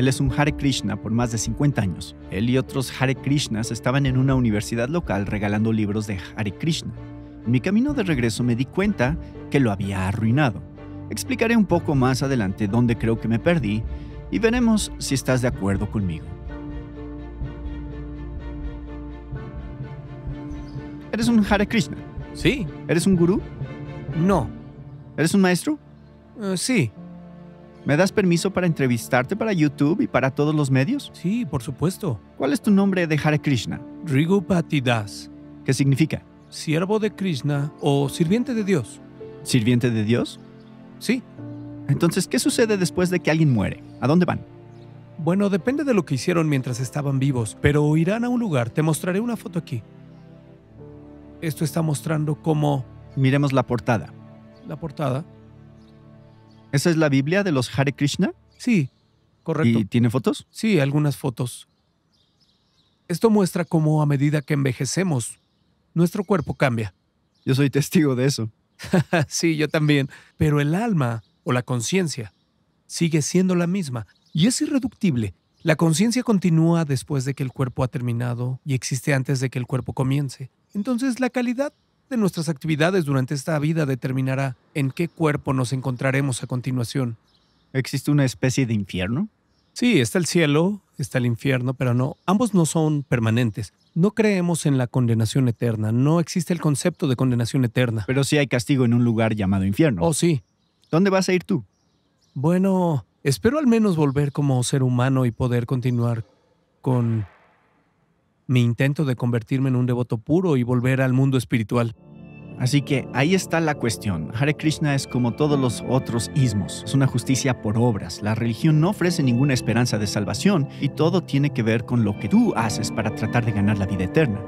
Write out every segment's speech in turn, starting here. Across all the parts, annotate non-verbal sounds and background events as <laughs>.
Él es un Hare Krishna por más de 50 años. Él y otros Hare Krishnas estaban en una universidad local regalando libros de Hare Krishna. En mi camino de regreso me di cuenta que lo había arruinado. Explicaré un poco más adelante dónde creo que me perdí y veremos si estás de acuerdo conmigo. ¿Eres un Hare Krishna? Sí. ¿Eres un gurú? No. ¿Eres un maestro? Eh, sí. ¿Me das permiso para entrevistarte para YouTube y para todos los medios? Sí, por supuesto. ¿Cuál es tu nombre de Hare Krishna? Rigupati Das. ¿Qué significa? Siervo de Krishna o sirviente de Dios. ¿Sirviente de Dios? Sí. Entonces, ¿qué sucede después de que alguien muere? ¿A dónde van? Bueno, depende de lo que hicieron mientras estaban vivos, pero irán a un lugar. Te mostraré una foto aquí. Esto está mostrando cómo... Miremos la portada. La portada. ¿Esa es la Biblia de los Hare Krishna? Sí, correcto. ¿Y tiene fotos? Sí, algunas fotos. Esto muestra cómo a medida que envejecemos, nuestro cuerpo cambia. Yo soy testigo de eso. <laughs> sí, yo también. Pero el alma o la conciencia sigue siendo la misma y es irreductible. La conciencia continúa después de que el cuerpo ha terminado y existe antes de que el cuerpo comience. Entonces la calidad de nuestras actividades durante esta vida determinará en qué cuerpo nos encontraremos a continuación. ¿Existe una especie de infierno? Sí, está el cielo, está el infierno, pero no, ambos no son permanentes. No creemos en la condenación eterna, no existe el concepto de condenación eterna. Pero sí hay castigo en un lugar llamado infierno. Oh, sí. ¿Dónde vas a ir tú? Bueno, espero al menos volver como ser humano y poder continuar con mi intento de convertirme en un devoto puro y volver al mundo espiritual. Así que ahí está la cuestión. Hare Krishna es como todos los otros ismos, es una justicia por obras. La religión no ofrece ninguna esperanza de salvación y todo tiene que ver con lo que tú haces para tratar de ganar la vida eterna.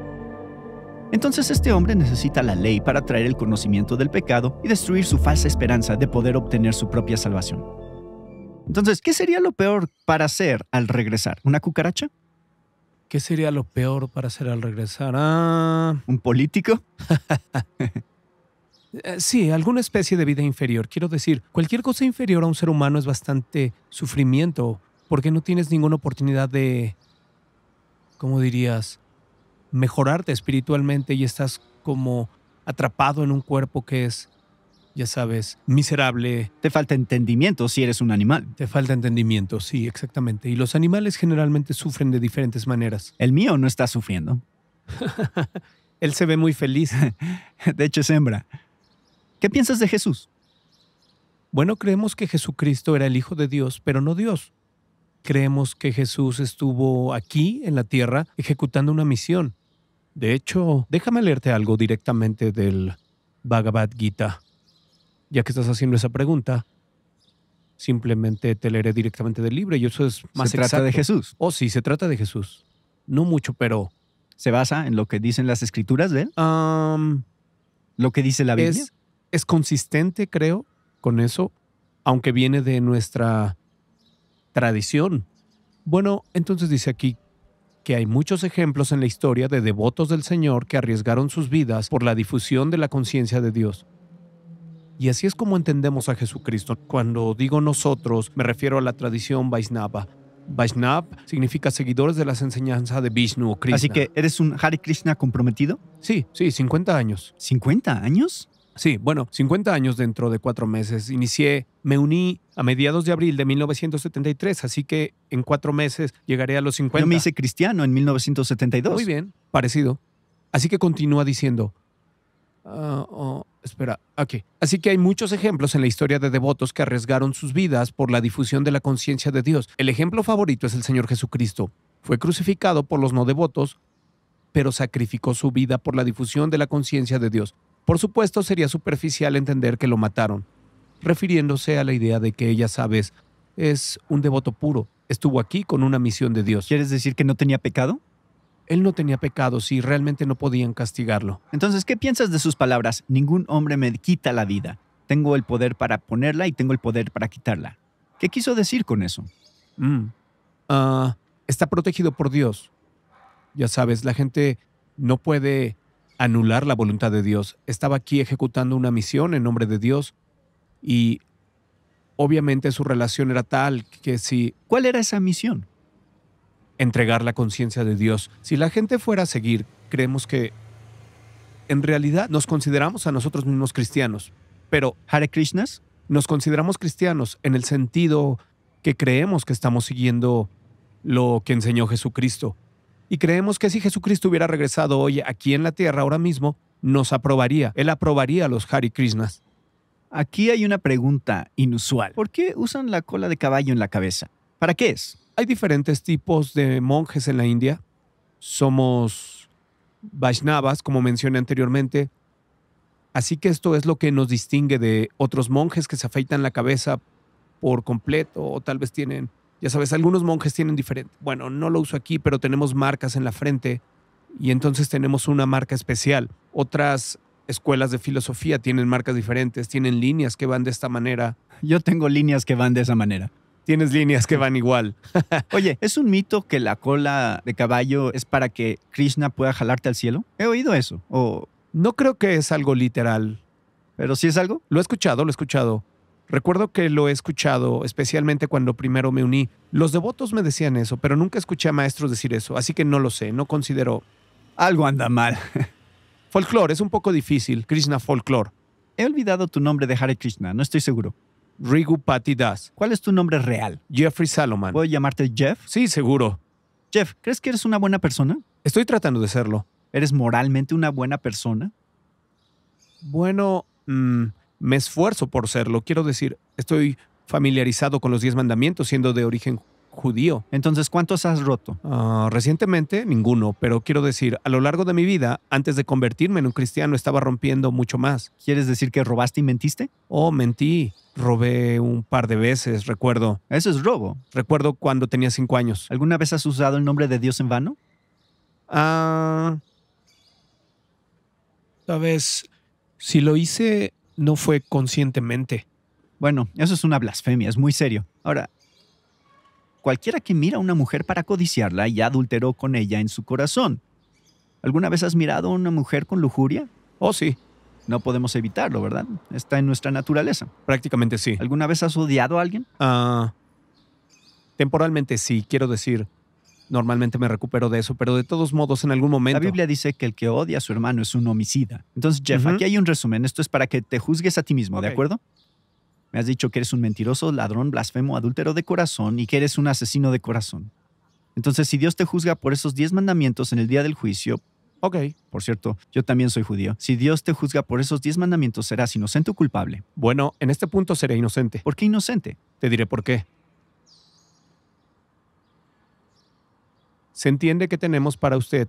Entonces este hombre necesita la ley para traer el conocimiento del pecado y destruir su falsa esperanza de poder obtener su propia salvación. Entonces, ¿qué sería lo peor para hacer al regresar? ¿Una cucaracha? ¿Qué sería lo peor para hacer al regresar? Ah. ¿Un político? <laughs> Eh, sí, alguna especie de vida inferior. Quiero decir, cualquier cosa inferior a un ser humano es bastante sufrimiento porque no tienes ninguna oportunidad de, ¿cómo dirías?, mejorarte espiritualmente y estás como atrapado en un cuerpo que es ya sabes, miserable. Te falta entendimiento si eres un animal. Te falta entendimiento, sí, exactamente. Y los animales generalmente sufren de diferentes maneras. El mío no está sufriendo. <laughs> Él se ve muy feliz. <laughs> de hecho, es hembra. ¿Qué piensas de Jesús? Bueno, creemos que Jesucristo era el Hijo de Dios, pero no Dios. Creemos que Jesús estuvo aquí, en la tierra, ejecutando una misión. De hecho, déjame leerte algo directamente del Bhagavad Gita ya que estás haciendo esa pregunta, simplemente te leeré directamente del libro y eso es más ¿Se trata de Jesús? Oh, sí, se trata de Jesús. No mucho, pero... ¿Se basa en lo que dicen las escrituras de él? ¿Lo que dice la Biblia? es consistente, creo, con eso, aunque viene de nuestra tradición. Bueno, entonces dice aquí que hay muchos ejemplos en la historia de devotos del Señor que arriesgaron sus vidas por la difusión de la conciencia de Dios. Y así es como entendemos a Jesucristo. Cuando digo nosotros, me refiero a la tradición Vaisnava, Vaisnava significa seguidores de las enseñanzas de Vishnu o Krishna. Así que eres un Hare Krishna comprometido? Sí, sí, 50 años. ¿50 años? Sí, bueno, 50 años dentro de cuatro meses. Inicié, me uní a mediados de abril de 1973, así que en cuatro meses llegaré a los 50. Yo me hice cristiano en 1972. Muy bien, parecido. Así que continúa diciendo, Ah, oh, espera, aquí. Así que hay muchos ejemplos en la historia de devotos que arriesgaron sus vidas por la difusión de la conciencia de Dios. El ejemplo favorito es el Señor Jesucristo. Fue crucificado por los no devotos, pero sacrificó su vida por la difusión de la conciencia de Dios. Por supuesto, sería superficial entender que lo mataron, refiriéndose a la idea de que ella, sabes, es un devoto puro. Estuvo aquí con una misión de Dios. ¿Quieres decir que no tenía pecado? Él no tenía pecados y realmente no podían castigarlo. Entonces, ¿qué piensas de sus palabras? Ningún hombre me quita la vida. Tengo el poder para ponerla y tengo el poder para quitarla. ¿Qué quiso decir con eso? Mm. Ah, está protegido por Dios. Ya sabes, la gente no puede anular la voluntad de Dios. Estaba aquí ejecutando una misión en nombre de Dios y obviamente su relación era tal que si... ¿Cuál era esa misión? entregar la conciencia de Dios. Si la gente fuera a seguir, creemos que en realidad nos consideramos a nosotros mismos cristianos, pero Hare Krishnas nos consideramos cristianos en el sentido que creemos que estamos siguiendo lo que enseñó Jesucristo. Y creemos que si Jesucristo hubiera regresado hoy aquí en la tierra ahora mismo, nos aprobaría. Él aprobaría a los Hare Krishnas. Aquí hay una pregunta inusual. ¿Por qué usan la cola de caballo en la cabeza? ¿Para qué es? hay diferentes tipos de monjes en la India. Somos Vaishnavas, como mencioné anteriormente. Así que esto es lo que nos distingue de otros monjes que se afeitan la cabeza por completo o tal vez tienen, ya sabes, algunos monjes tienen diferente. Bueno, no lo uso aquí, pero tenemos marcas en la frente y entonces tenemos una marca especial. Otras escuelas de filosofía tienen marcas diferentes, tienen líneas que van de esta manera. Yo tengo líneas que van de esa manera tienes líneas que van igual. <laughs> Oye, ¿es un mito que la cola de caballo es para que Krishna pueda jalarte al cielo? He oído eso. O... No creo que es algo literal. ¿Pero sí es algo? Lo he escuchado, lo he escuchado. Recuerdo que lo he escuchado, especialmente cuando primero me uní. Los devotos me decían eso, pero nunca escuché a maestros decir eso, así que no lo sé, no considero... Algo anda mal. <laughs> folklore, es un poco difícil. Krishna Folklore. He olvidado tu nombre de Hare Krishna, no estoy seguro. Rigu Das. ¿Cuál es tu nombre real? Jeffrey Salomon. ¿Puedo llamarte Jeff? Sí, seguro. Jeff, ¿crees que eres una buena persona? Estoy tratando de serlo. ¿Eres moralmente una buena persona? Bueno, mm, me esfuerzo por serlo. Quiero decir, estoy familiarizado con los diez mandamientos, siendo de origen judío. Entonces, ¿cuántos has roto? Ah, recientemente, ninguno, pero quiero decir, a lo largo de mi vida, antes de convertirme en un cristiano, estaba rompiendo mucho más. ¿Quieres decir que robaste y mentiste? Oh, mentí. Robé un par de veces, recuerdo. Eso es robo. Recuerdo cuando tenía cinco años. ¿Alguna vez has usado el nombre de Dios en vano? Ah. Sabes, si lo hice, no fue conscientemente. Bueno, eso es una blasfemia, es muy serio. Ahora, cualquiera que mira a una mujer para codiciarla ya adulteró con ella en su corazón. ¿Alguna vez has mirado a una mujer con lujuria? Oh, sí. No podemos evitarlo, ¿verdad? Está en nuestra naturaleza. Prácticamente sí. ¿Alguna vez has odiado a alguien? Ah. temporalmente sí, quiero decir. Normalmente me recupero de eso, pero de todos modos, en algún momento. La Biblia dice que el que odia a su hermano es un homicida. Entonces, Jeff, aquí hay un resumen. Esto es para que te juzgues a ti mismo, ¿de acuerdo? Me has dicho que eres un mentiroso, ladrón, blasfemo, adúltero de corazón y que eres un asesino de corazón. Entonces, si Dios te juzga por esos diez mandamientos en el día del juicio, ok, por cierto, yo también soy judío, si Dios te juzga por esos diez mandamientos, ¿serás inocente o culpable? Bueno, en este punto seré inocente. ¿Por qué inocente? Te diré por qué. Se entiende que tenemos para usted.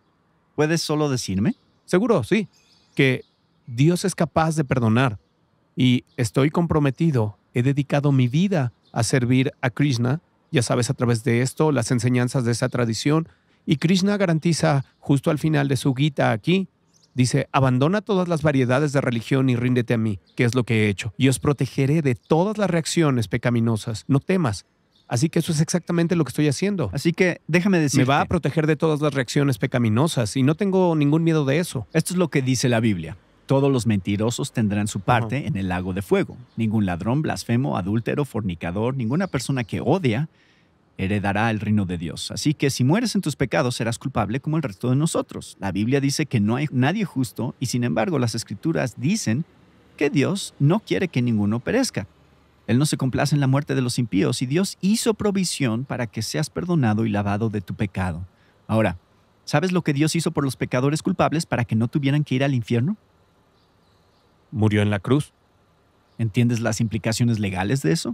¿Puedes solo decirme? Seguro, sí. Que Dios es capaz de perdonar y estoy comprometido, he dedicado mi vida a servir a Krishna, ya sabes a través de esto, las enseñanzas de esa tradición, y Krishna garantiza justo al final de su Gita aquí, dice, abandona todas las variedades de religión y ríndete a mí, que es lo que he hecho, y os protegeré de todas las reacciones pecaminosas, no temas. Así que eso es exactamente lo que estoy haciendo. Así que déjame decir. Me va a proteger de todas las reacciones pecaminosas y no tengo ningún miedo de eso. Esto es lo que dice la Biblia. Todos los mentirosos tendrán su parte en el lago de fuego. Ningún ladrón, blasfemo, adúltero, fornicador, ninguna persona que odia heredará el reino de Dios. Así que si mueres en tus pecados serás culpable como el resto de nosotros. La Biblia dice que no hay nadie justo y sin embargo las escrituras dicen que Dios no quiere que ninguno perezca. Él no se complace en la muerte de los impíos y Dios hizo provisión para que seas perdonado y lavado de tu pecado. Ahora, ¿sabes lo que Dios hizo por los pecadores culpables para que no tuvieran que ir al infierno? murió en la cruz. ¿Entiendes las implicaciones legales de eso?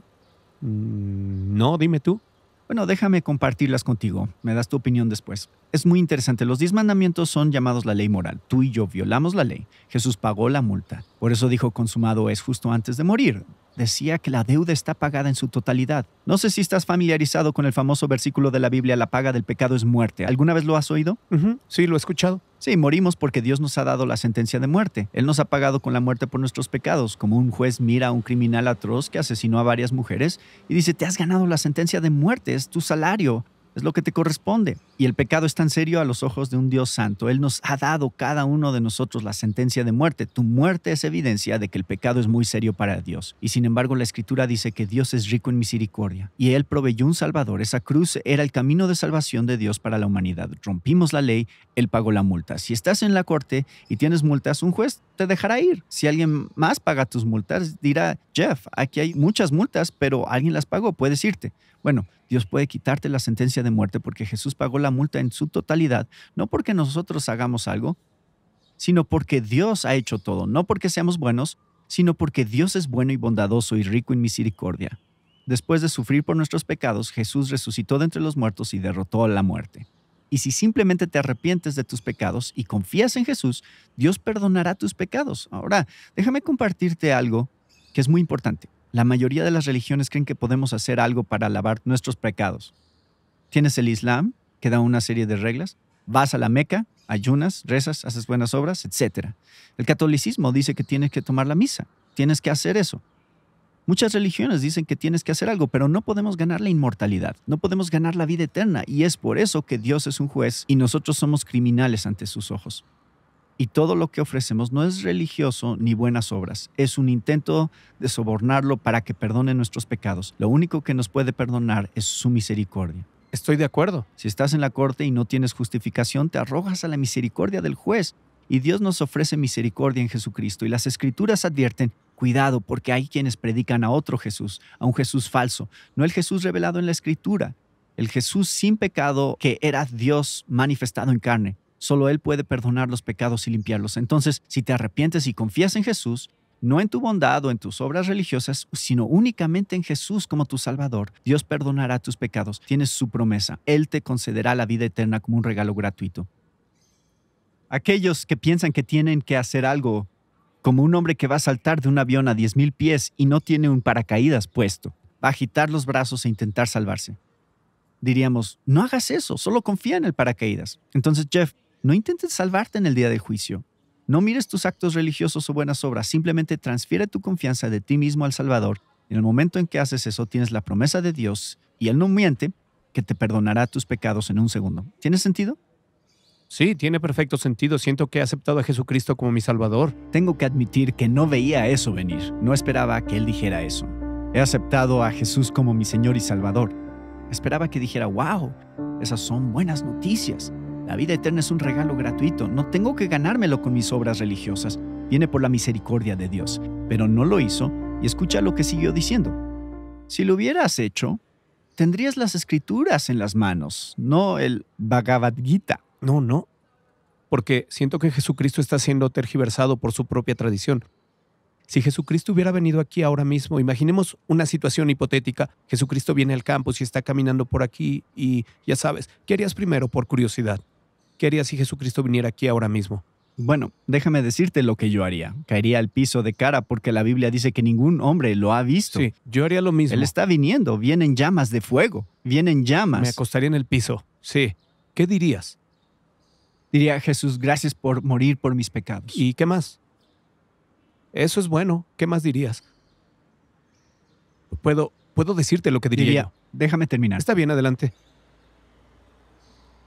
Mm, no, dime tú. Bueno, déjame compartirlas contigo. Me das tu opinión después. Es muy interesante. Los diez mandamientos son llamados la ley moral. Tú y yo violamos la ley. Jesús pagó la multa. Por eso dijo consumado es justo antes de morir decía que la deuda está pagada en su totalidad. No sé si estás familiarizado con el famoso versículo de la Biblia, la paga del pecado es muerte. ¿Alguna vez lo has oído? Sí, lo he escuchado. Sí, morimos porque Dios nos ha dado la sentencia de muerte. Él nos ha pagado con la muerte por nuestros pecados, como un juez mira a un criminal atroz que asesinó a varias mujeres y dice, te has ganado la sentencia de muerte, es tu salario lo que te corresponde. Y el pecado es tan serio a los ojos de un Dios santo. Él nos ha dado cada uno de nosotros la sentencia de muerte. Tu muerte es evidencia de que el pecado es muy serio para Dios. Y sin embargo la escritura dice que Dios es rico en misericordia. Y Él proveyó un Salvador. Esa cruz era el camino de salvación de Dios para la humanidad. Rompimos la ley, Él pagó la multa. Si estás en la corte y tienes multas, un juez te dejará ir. Si alguien más paga tus multas, dirá, Jeff, aquí hay muchas multas, pero alguien las pagó, puedes irte. Bueno, Dios puede quitarte la sentencia de muerte porque Jesús pagó la multa en su totalidad, no porque nosotros hagamos algo, sino porque Dios ha hecho todo, no porque seamos buenos, sino porque Dios es bueno y bondadoso y rico en misericordia. Después de sufrir por nuestros pecados, Jesús resucitó de entre los muertos y derrotó a la muerte. Y si simplemente te arrepientes de tus pecados y confías en Jesús, Dios perdonará tus pecados. Ahora, déjame compartirte algo que es muy importante. La mayoría de las religiones creen que podemos hacer algo para lavar nuestros pecados. Tienes el Islam, que da una serie de reglas, vas a la Meca, ayunas, rezas, haces buenas obras, etc. El catolicismo dice que tienes que tomar la misa, tienes que hacer eso. Muchas religiones dicen que tienes que hacer algo, pero no podemos ganar la inmortalidad, no podemos ganar la vida eterna, y es por eso que Dios es un juez y nosotros somos criminales ante sus ojos y todo lo que ofrecemos no es religioso ni buenas obras. Es un intento de sobornarlo para que perdone nuestros pecados. Lo único que nos puede perdonar es su misericordia. Estoy de acuerdo. Si estás en la corte y no tienes justificación, te arrojas a la misericordia del juez. Y Dios nos ofrece misericordia en Jesucristo. Y las escrituras advierten, cuidado, porque hay quienes predican a otro Jesús, a un Jesús falso, no el Jesús revelado en la escritura, el Jesús sin pecado que era Dios manifestado en carne. Solo Él puede perdonar los pecados y limpiarlos. Entonces, si te arrepientes y confías en Jesús, no en tu bondad o en tus obras religiosas, sino únicamente en Jesús como tu Salvador. Dios perdonará tus pecados. Tienes su promesa. Él te concederá la vida eterna como un regalo gratuito. Aquellos que piensan que tienen que hacer algo, como un hombre que va a saltar de un avión a 10.000 pies y no tiene un paracaídas puesto, va a agitar los brazos e intentar salvarse. Diríamos, no hagas eso, solo confía en el paracaídas. Entonces, Jeff, no intentes salvarte en el día del juicio. No mires tus actos religiosos o buenas obras, simplemente transfiere tu confianza de ti mismo al Salvador. En el momento en que haces eso, tienes la promesa de Dios, y Él no miente, que te perdonará tus pecados en un segundo. ¿Tiene sentido? Sí, tiene perfecto sentido. Siento que he aceptado a Jesucristo como mi Salvador. Tengo que admitir que no veía eso venir. No esperaba que Él dijera eso. He aceptado a Jesús como mi Señor y Salvador. Esperaba que dijera, wow, esas son buenas noticias. La vida eterna es un regalo gratuito, no tengo que ganármelo con mis obras religiosas, viene por la misericordia de Dios, pero no lo hizo y escucha lo que siguió diciendo. Si lo hubieras hecho, tendrías las escrituras en las manos, no el Bhagavad Gita. No, no, porque siento que Jesucristo está siendo tergiversado por su propia tradición. Si Jesucristo hubiera venido aquí ahora mismo, imaginemos una situación hipotética, Jesucristo viene al campo y está caminando por aquí y ya sabes, ¿qué harías primero por curiosidad? ¿Qué harías si Jesucristo viniera aquí ahora mismo? Bueno, déjame decirte lo que yo haría. Caería al piso de cara porque la Biblia dice que ningún hombre lo ha visto. Sí, yo haría lo mismo. Él está viniendo, vienen llamas de fuego, vienen llamas. Me acostaría en el piso. Sí. ¿Qué dirías? Diría, Jesús, gracias por morir por mis pecados. ¿Y qué más? Eso es bueno. ¿Qué más dirías? Puedo, puedo decirte lo que diría. diría yo. Déjame terminar. Está bien, adelante.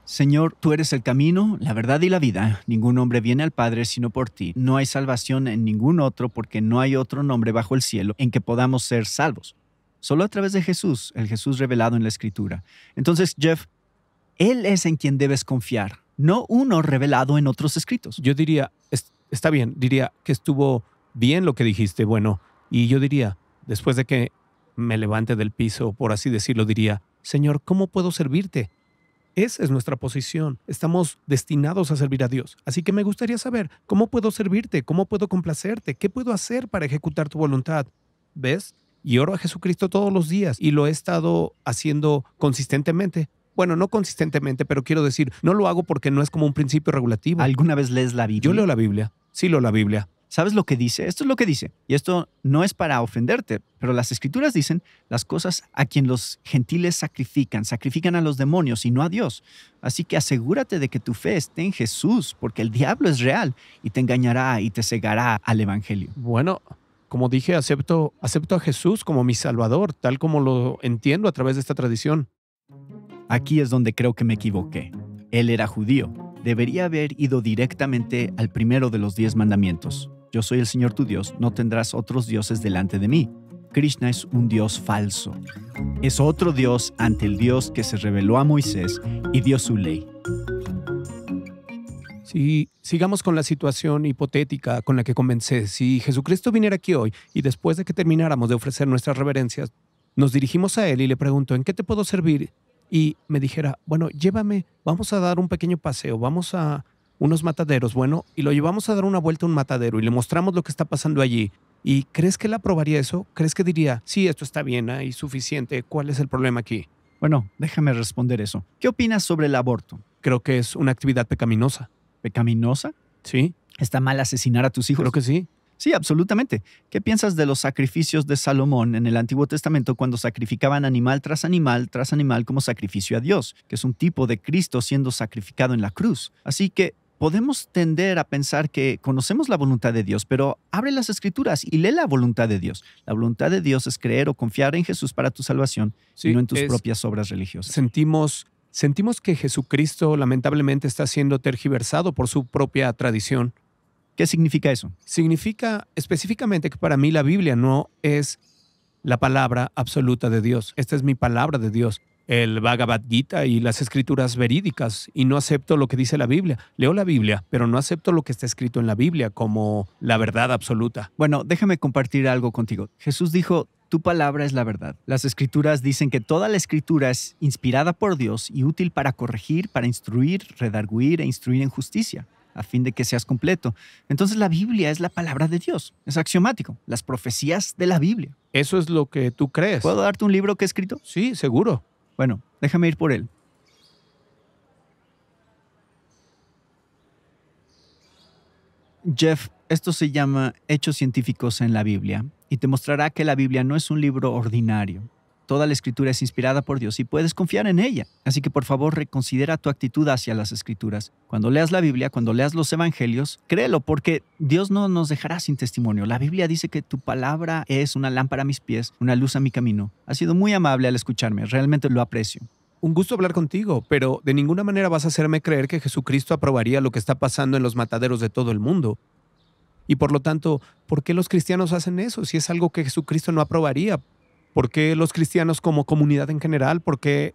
Señor, tú eres el camino, la verdad y la vida. Ningún hombre viene al Padre sino por ti. No hay salvación en ningún otro porque no hay otro nombre bajo el cielo en que podamos ser salvos. Solo a través de Jesús, el Jesús revelado en la Escritura. Entonces, Jeff, Él es en quien debes confiar, no uno revelado en otros escritos. Yo diría, está bien, diría que estuvo bien lo que dijiste, bueno, y yo diría, después de que me levante del piso, por así decirlo, diría, Señor, ¿cómo puedo servirte? Esa es nuestra posición. Estamos destinados a servir a Dios. Así que me gustaría saber cómo puedo servirte, cómo puedo complacerte, qué puedo hacer para ejecutar tu voluntad. ¿Ves? Y oro a Jesucristo todos los días y lo he estado haciendo consistentemente. Bueno, no consistentemente, pero quiero decir, no lo hago porque no es como un principio regulativo. ¿Alguna vez lees la Biblia? Yo leo la Biblia. Sí, leo la Biblia. ¿Sabes lo que dice? Esto es lo que dice. Y esto no es para ofenderte, pero las escrituras dicen las cosas a quien los gentiles sacrifican, sacrifican a los demonios y no a Dios. Así que asegúrate de que tu fe esté en Jesús, porque el diablo es real y te engañará y te cegará al Evangelio. Bueno, como dije, acepto, acepto a Jesús como mi Salvador, tal como lo entiendo a través de esta tradición. Aquí es donde creo que me equivoqué. Él era judío. Debería haber ido directamente al primero de los diez mandamientos. Yo soy el Señor tu Dios, no tendrás otros dioses delante de mí. Krishna es un Dios falso. Es otro Dios ante el Dios que se reveló a Moisés y dio su ley. Si sigamos con la situación hipotética con la que comencé, si Jesucristo viniera aquí hoy y después de que termináramos de ofrecer nuestras reverencias, nos dirigimos a Él y le pregunto, ¿en qué te puedo servir? Y me dijera, bueno, llévame, vamos a dar un pequeño paseo, vamos a unos mataderos, bueno, y lo llevamos a dar una vuelta a un matadero y le mostramos lo que está pasando allí. ¿Y crees que él aprobaría eso? ¿Crees que diría, sí, esto está bien, hay suficiente, cuál es el problema aquí? Bueno, déjame responder eso. ¿Qué opinas sobre el aborto? Creo que es una actividad pecaminosa. ¿Pecaminosa? Sí. ¿Está mal asesinar a tus hijos? Creo que sí. Sí, absolutamente. ¿Qué piensas de los sacrificios de Salomón en el Antiguo Testamento cuando sacrificaban animal tras animal tras animal como sacrificio a Dios, que es un tipo de Cristo siendo sacrificado en la cruz? Así que podemos tender a pensar que conocemos la voluntad de Dios, pero abre las escrituras y lee la voluntad de Dios. La voluntad de Dios es creer o confiar en Jesús para tu salvación sino y no en tus propias obras religiosas. Sentimos, sentimos que Jesucristo lamentablemente está siendo tergiversado por su propia tradición. ¿Qué significa eso? Significa específicamente que para mí la Biblia no es la palabra absoluta de Dios. Esta es mi palabra de Dios el Bhagavad Gita y las escrituras verídicas y no acepto lo que dice la Biblia. Leo la Biblia, pero no acepto lo que está escrito en la Biblia como la verdad absoluta. Bueno, déjame compartir algo contigo. Jesús dijo, tu palabra es la verdad. Las escrituras dicen que toda la escritura es inspirada por Dios y útil para corregir, para instruir, redarguir e instruir en justicia a fin de que seas completo. Entonces la Biblia es la palabra de Dios, es axiomático, las profecías de la Biblia. Eso es lo que tú crees. ¿Puedo darte un libro que he escrito? Sí, seguro. Bueno, déjame ir por él. Jeff, esto se llama Hechos científicos en la Biblia y te mostrará que la Biblia no es un libro ordinario. Toda la escritura es inspirada por Dios y puedes confiar en ella. Así que por favor reconsidera tu actitud hacia las escrituras. Cuando leas la Biblia, cuando leas los evangelios, créelo porque Dios no nos dejará sin testimonio. La Biblia dice que tu palabra es una lámpara a mis pies, una luz a mi camino. Ha sido muy amable al escucharme, realmente lo aprecio un gusto hablar contigo, pero de ninguna manera vas a hacerme creer que Jesucristo aprobaría lo que está pasando en los mataderos de todo el mundo. Y por lo tanto, ¿por qué los cristianos hacen eso si es algo que Jesucristo no aprobaría? ¿Por qué los cristianos como comunidad en general? ¿Por qué,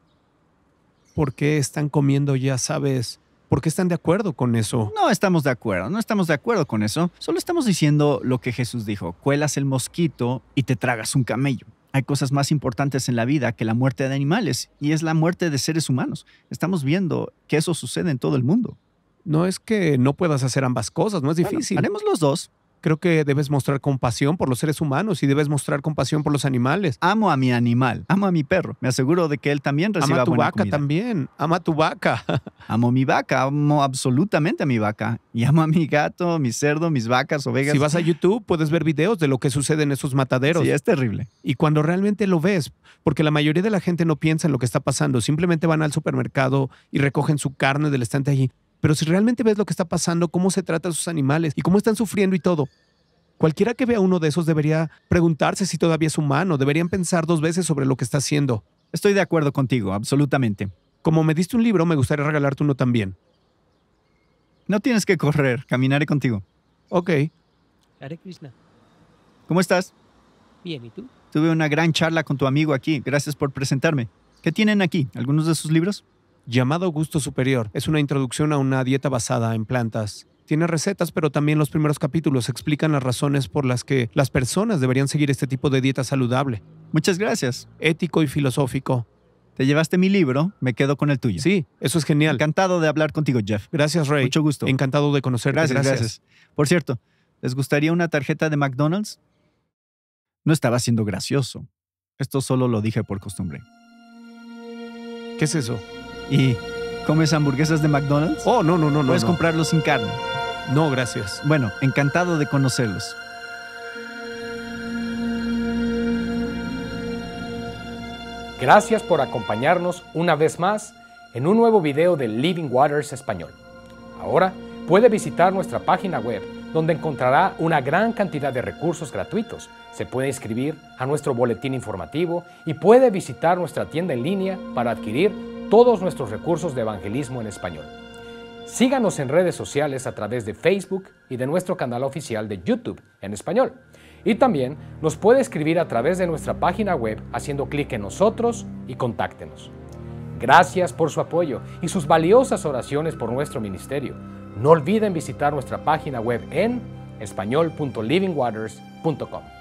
están comiendo, ya sabes? ¿Por qué están de acuerdo con eso? No estamos de acuerdo, no estamos de acuerdo con eso. Solo estamos diciendo lo que Jesús dijo, cuelas el mosquito y te tragas un camello. Hay cosas más importantes en la vida que la muerte de animales y es la muerte de seres humanos. Estamos viendo que eso sucede en todo el mundo. No es que no puedas hacer ambas cosas, no es difícil. haremos los dos, creo que debes mostrar compasión por los seres humanos y debes mostrar compasión por los animales. Amo a mi animal, amo a mi perro. Me aseguro de que él también reciba Ama a tu vaca también, ama a tu vaca. amo mi vaca, amo absolutamente a mi vaca. Y amo a mi gato, mi cerdo, mis vacas, ovejas. Si vas a YouTube, puedes ver videos de lo que sucede en esos mataderos. Y es terrible. Y cuando realmente lo ves, porque la mayoría de la gente no piensa en lo que está pasando, simplemente van al supermercado y recogen su carne del estante allí. Pero si realmente ves lo que está pasando, cómo se trata a sus animales y cómo están sufriendo y todo, cualquiera que vea uno de esos debería preguntarse si todavía es humano, deberían pensar dos veces sobre lo que está haciendo. Estoy de acuerdo contigo, absolutamente. Como me diste un libro, me gustaría regalarte uno también. No tienes que correr, caminaré contigo. Ok. Hare Krishna. ¿Cómo estás? Bien, ¿y tú? Tuve una gran charla con tu amigo aquí, gracias por presentarme. ¿Qué tienen aquí? ¿Algunos de sus libros? llamado Gusto Superior. Es una introducción a una dieta basada en plantas. Tiene recetas, pero también los primeros capítulos explican las razones por las que las personas deberían seguir este tipo de dieta saludable. Muchas gracias. Ético y filosófico. Te llevaste mi libro, me quedo con el tuyo. Sí, eso es genial. Encantado de hablar contigo, Jeff. Gracias, Ray. Mucho gusto. Encantado de conocerte. Gracias, Por cierto, ¿les gustaría una tarjeta de McDonald's? No estaba siendo gracioso. Esto solo lo dije por costumbre. ¿Qué es eso? y comes hamburguesas de McDonald's? Oh, no, no, no. Puedes comprarlos sin carne. No, gracias. Bueno, encantado de conocerlos. Gracias por acompañarnos una vez más en un nuevo video de Living Waters Español. Ahora puede visitar nuestra página web donde encontrará una gran cantidad de recursos gratuitos. Se puede inscribir a nuestro boletín informativo y puede visitar nuestra tienda en línea para adquirir todos nuestros recursos de evangelismo en español. Síganos en redes sociales a través de Facebook y de nuestro canal oficial de YouTube en español. Y también nos puede escribir a través de nuestra página web haciendo clic en nosotros y contáctenos. Gracias por su apoyo y sus valiosas oraciones por nuestro ministerio. No olviden visitar nuestra página web en español.livingwaters.com.